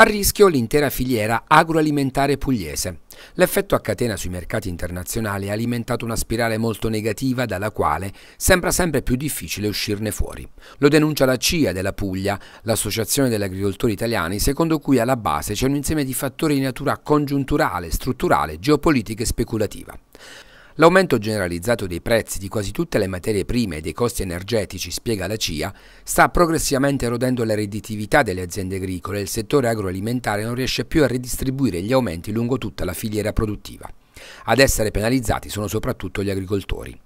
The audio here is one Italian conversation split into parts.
A rischio l'intera filiera agroalimentare pugliese. L'effetto a catena sui mercati internazionali ha alimentato una spirale molto negativa dalla quale sembra sempre più difficile uscirne fuori. Lo denuncia la CIA della Puglia, l'associazione degli agricoltori italiani, secondo cui alla base c'è un insieme di fattori di natura congiunturale, strutturale, geopolitica e speculativa. L'aumento generalizzato dei prezzi di quasi tutte le materie prime e dei costi energetici, spiega la CIA, sta progressivamente erodendo la redditività delle aziende agricole e il settore agroalimentare non riesce più a ridistribuire gli aumenti lungo tutta la filiera produttiva. Ad essere penalizzati sono soprattutto gli agricoltori.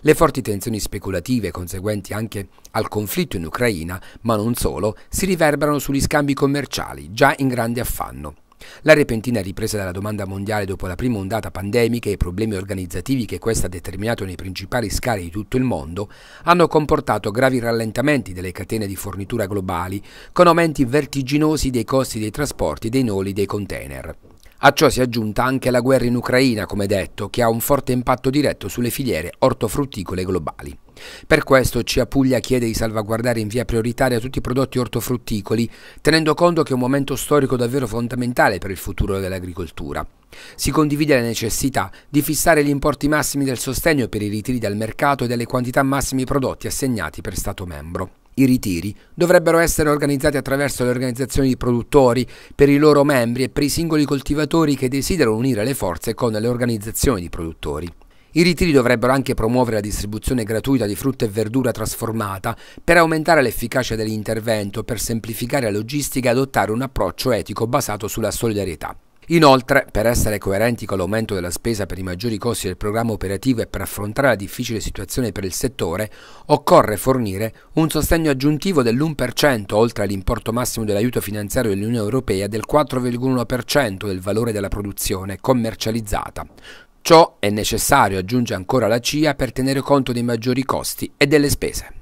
Le forti tensioni speculative conseguenti anche al conflitto in Ucraina, ma non solo, si riverberano sugli scambi commerciali, già in grande affanno. La repentina ripresa della domanda mondiale dopo la prima ondata pandemica e i problemi organizzativi che questa ha determinato nei principali scali di tutto il mondo hanno comportato gravi rallentamenti delle catene di fornitura globali con aumenti vertiginosi dei costi dei trasporti e dei noli dei container. A ciò si è aggiunta anche la guerra in Ucraina, come detto, che ha un forte impatto diretto sulle filiere ortofrutticole globali. Per questo CIA Puglia chiede di salvaguardare in via prioritaria tutti i prodotti ortofrutticoli, tenendo conto che è un momento storico davvero fondamentale per il futuro dell'agricoltura. Si condivide la necessità di fissare gli importi massimi del sostegno per i ritiri dal mercato e delle quantità massimi prodotti assegnati per Stato membro. I ritiri dovrebbero essere organizzati attraverso le organizzazioni di produttori, per i loro membri e per i singoli coltivatori che desiderano unire le forze con le organizzazioni di produttori. I ritiri dovrebbero anche promuovere la distribuzione gratuita di frutta e verdura trasformata per aumentare l'efficacia dell'intervento, per semplificare la logistica e adottare un approccio etico basato sulla solidarietà. Inoltre, per essere coerenti con l'aumento della spesa per i maggiori costi del programma operativo e per affrontare la difficile situazione per il settore, occorre fornire un sostegno aggiuntivo dell'1% oltre all'importo massimo dell'aiuto finanziario dell'Unione Europea del 4,1% del valore della produzione commercializzata, Ciò è necessario, aggiunge ancora la CIA, per tenere conto dei maggiori costi e delle spese.